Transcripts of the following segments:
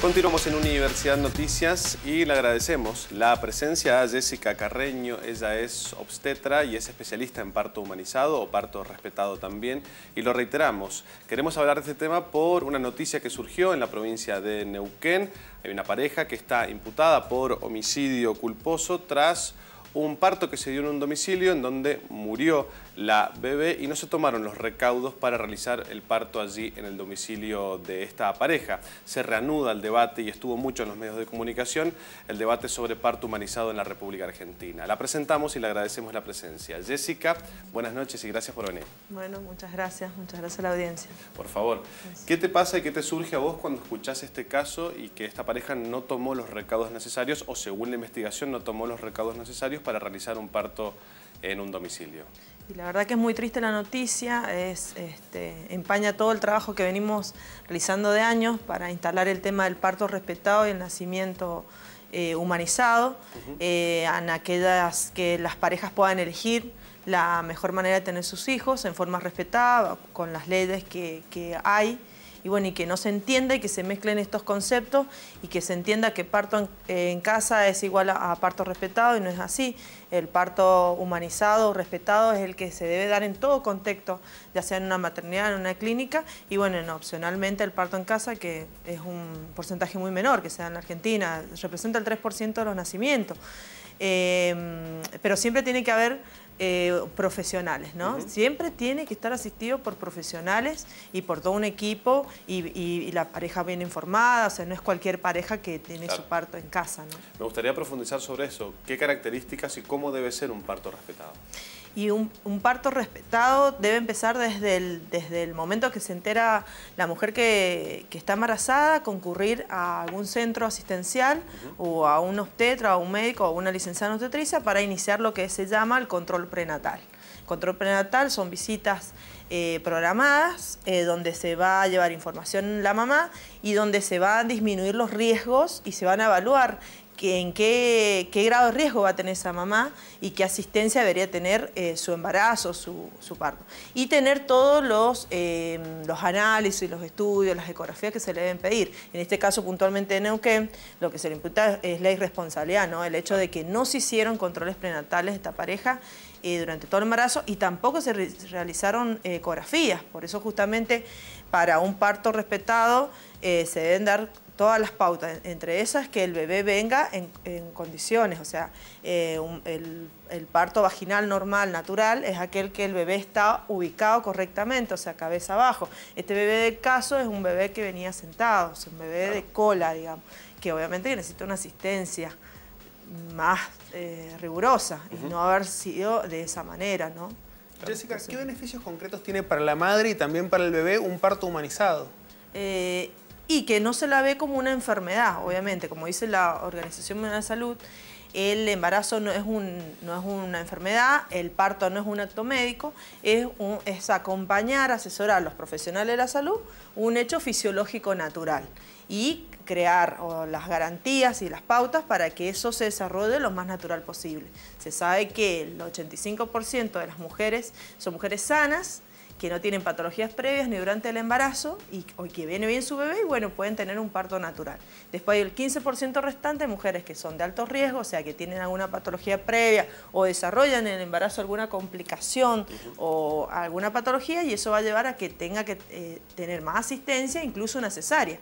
Continuamos en Universidad Noticias y le agradecemos la presencia a Jessica Carreño. Ella es obstetra y es especialista en parto humanizado o parto respetado también. Y lo reiteramos, queremos hablar de este tema por una noticia que surgió en la provincia de Neuquén. Hay una pareja que está imputada por homicidio culposo tras un parto que se dio en un domicilio en donde murió la bebé y no se tomaron los recaudos para realizar el parto allí en el domicilio de esta pareja. Se reanuda el debate y estuvo mucho en los medios de comunicación el debate sobre parto humanizado en la República Argentina. La presentamos y le agradecemos la presencia. Jessica, buenas noches y gracias por venir. Bueno, muchas gracias, muchas gracias a la audiencia. Por favor, ¿qué te pasa y qué te surge a vos cuando escuchás este caso y que esta pareja no tomó los recaudos necesarios o según la investigación no tomó los recaudos necesarios para realizar un parto en un domicilio. Y la verdad que es muy triste la noticia, es, este, empaña todo el trabajo que venimos realizando de años para instalar el tema del parto respetado y el nacimiento eh, humanizado, eh, en aquellas que las parejas puedan elegir la mejor manera de tener sus hijos en forma respetada, con las leyes que hay y bueno, y que no se entienda y que se mezclen estos conceptos y que se entienda que parto en, casa es igual a, parto respetado y no es así. El parto humanizado, respetado, es el que se debe dar en todo contexto, ya sea en una maternidad, en una clínica y bueno, opcionalmente el parto en casa, que es un porcentaje muy menor que se da en la Argentina, representa el 3% de los nacimientos. Eh, pero siempre tiene que haber eh, profesionales, ¿no? Siempre tiene que estar asistido por profesionales y por todo un equipo y, la pareja bien informada, o sea, no es cualquier pareja que tiene su parto en casa, ¿no? Me gustaría profundizar sobre eso. ¿Qué características y cómo debe ser un parto respetado? y un, parto respetado debe empezar desde el, desde el momento que se entera la mujer que, está embarazada, concurrir a algún centro asistencial o a un obstetra, a un médico o a una licenciada en obstetricia para iniciar lo que se llama el control prenatal. control prenatal son visitas eh, programadas eh, donde se va a llevar información la mamá y donde se van a disminuir los riesgos y se van a evaluar en qué, grado de riesgo va a tener esa mamá y qué asistencia debería tener eh, su embarazo, su, parto. Y tener todos los, em, los análisis, los estudios, las ecografías que se le deben pedir. En este caso, puntualmente en Neuquén, lo que se le imputa es la irresponsabilidad, ¿no? el hecho de que no se hicieron controles prenatales de esta pareja eh, durante todo el embarazo y tampoco se realizaron eh, ecografías. Por eso justamente para un parto respetado se deben dar todas las pautas, entre esas que el bebé venga en, condiciones, o sea, eh, el, parto vaginal normal, natural, es aquel que el bebé está ubicado correctamente, o sea, cabeza abajo. Este bebé del caso es un bebé que venía sentado, es un bebé de cola, digamos, que obviamente necesita una asistencia más eh, rigurosa y no haber sido de esa manera, ¿no? Jessica, ¿qué beneficios concretos tiene para la madre y también para el bebé un parto humanizado? Eh, y que no se la ve como una enfermedad, obviamente, como dice la Organización Mundial de Salud, el embarazo no es, no es una enfermedad, el parto no es un acto médico, es, es acompañar, asesorar a los profesionales de la salud un hecho fisiológico natural y crear las garantías y las pautas para que eso se desarrolle lo más natural posible. Se sabe que el 85% de las mujeres son mujeres sanas, que no tienen patologías previas ni durante el embarazo y que viene bien su bebé y bueno, pueden tener un parto natural. Después hay el 15% restante, mujeres que son de alto riesgo, o sea, que tienen alguna patología previa o desarrollan en el embarazo alguna complicación o alguna patología y eso va a llevar a que tenga que eh, tener más asistencia, incluso una cesárea.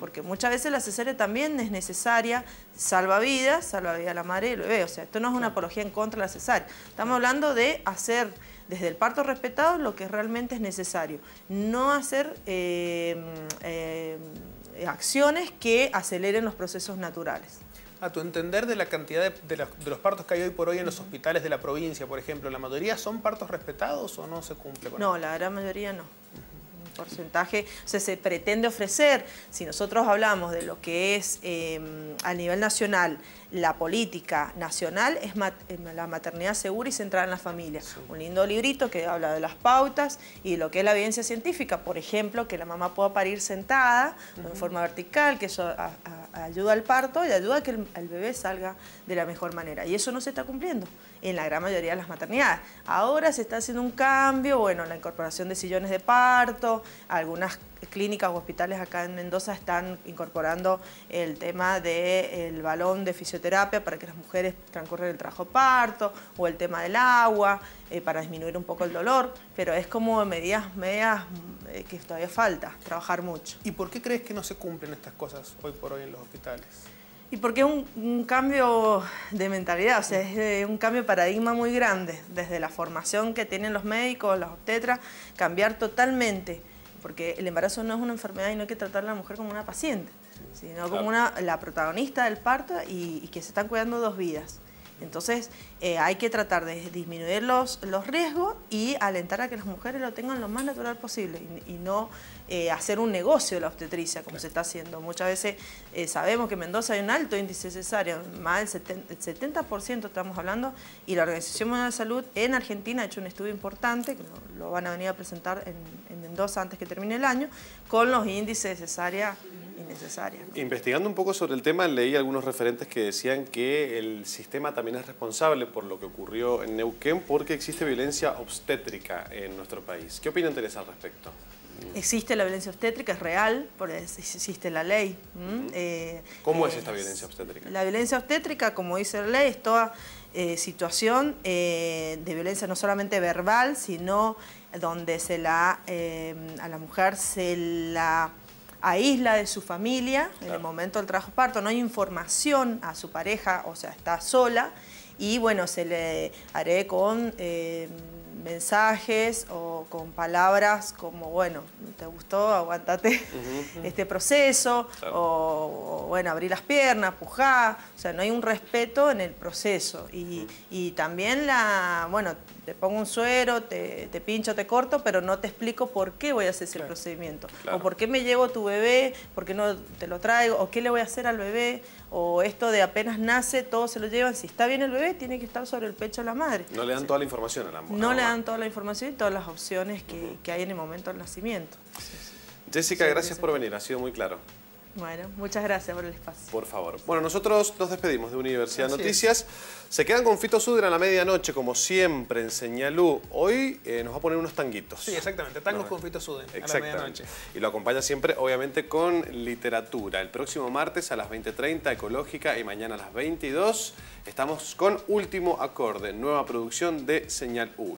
Porque muchas veces la cesárea también es necesaria, salva vidas, salva vida a la madre y el bebé. O sea, esto no es una apología en contra de la cesárea. Estamos hablando de hacer desde el parto respetado lo que realmente es necesario. No hacer em, em, acciones que aceleren los procesos naturales. A tu entender de la cantidad de, los, partos que hay hoy por hoy en los hospitales de la provincia, por ejemplo, ¿la mayoría son partos respetados o no se cumple No, la gran mayoría no porcentaje o sea, se pretende ofrecer. Si nosotros hablamos de lo que es em, a nivel nacional, la política nacional es em, la maternidad segura y centrada en la familia. Un lindo librito que habla de las pautas y lo que es la evidencia científica. Por ejemplo, que la mamá pueda parir sentada, o en forma vertical, que eso ayuda al parto y ayuda a que el, bebé salga de la mejor manera. Y eso no se está cumpliendo en la gran mayoría de las maternidades. Ahora se está haciendo un cambio, bueno, la incorporación de sillones de parto, algunas clínicas o hospitales acá en Mendoza están incorporando el tema del balón de fisioterapia para que las mujeres transcurran el trabajo parto o el tema del agua eh, para disminuir un poco el dolor, pero es como medidas, medidas eh, que todavía falta, trabajar mucho. ¿Y por qué crees que no se cumplen estas cosas hoy por hoy en los hospitales? Y porque es un, cambio de mentalidad, o sea, es eh, un cambio de paradigma muy grande, desde la formación que tienen los médicos, las obstetras, cambiar totalmente, porque el embarazo no es una enfermedad y no hay que tratar a la mujer como una paciente, sino como una, la protagonista del parto y que se están cuidando dos vidas. Entonces eh, hay que tratar de disminuir los, los riesgos y alentar a que las mujeres lo tengan lo más natural posible y, no eh, hacer un negocio de la obstetricia como se está haciendo. Muchas veces eh, sabemos que en Mendoza hay un alto índice cesárea, más del 70%, estamos hablando, y la Organización Mundial de Salud en Argentina ha hecho un estudio importante, que lo, van a venir a presentar en, en Mendoza antes que termine el año, con los índices de cesárea Investigando un poco sobre el tema, leí algunos referentes que decían que el sistema también es responsable por lo que ocurrió en Neuquén porque existe violencia obstétrica en nuestro país. ¿Qué opinión tenés al respecto? Existe la violencia obstétrica, es real, porque existe la ley. Eh, ¿Cómo es eh, esta violencia obstétrica? La violencia obstétrica, como dice la ley, es toda eh, situación de violencia no solamente verbal, sino donde se la, a la mujer se la isla de su familia en el momento del trabajo parto, no hay información a su pareja, o sea, está sola y bueno, se le haré con... Eh, mensajes o con palabras como, bueno, ¿te gustó? Aguántate este proceso, o, bueno, abrí las piernas, pujá, o sea, no hay un respeto en el proceso. Y, también la, bueno, te pongo un suero, te, pincho, te corto, pero no te explico por qué voy a hacer ese procedimiento, o por qué me llevo tu bebé, por qué no te lo traigo, o qué le voy a hacer al bebé, o esto de apenas nace, todo se lo llevan. Si está bien el bebé, tiene que estar sobre el pecho de la madre. No le dan toda la información a la mujer. No le dan toda la información y todas las opciones que, hay en el momento del nacimiento. Jessica, gracias por venir, ha sido muy claro. Bueno, muchas gracias por el espacio. Por favor. Bueno, nosotros nos despedimos de Universidad Noticias. Se quedan con Fito Sudra a la medianoche, como siempre, en Señalú. Hoy eh, nos va a poner unos tanguitos. Sí, exactamente. Tangos con Fito Sudra a la medianoche. Y lo acompaña siempre, obviamente, con literatura. El próximo martes a las 20.30, Ecológica, y mañana a las 22. Estamos con Último Acorde, nueva producción de Señal U.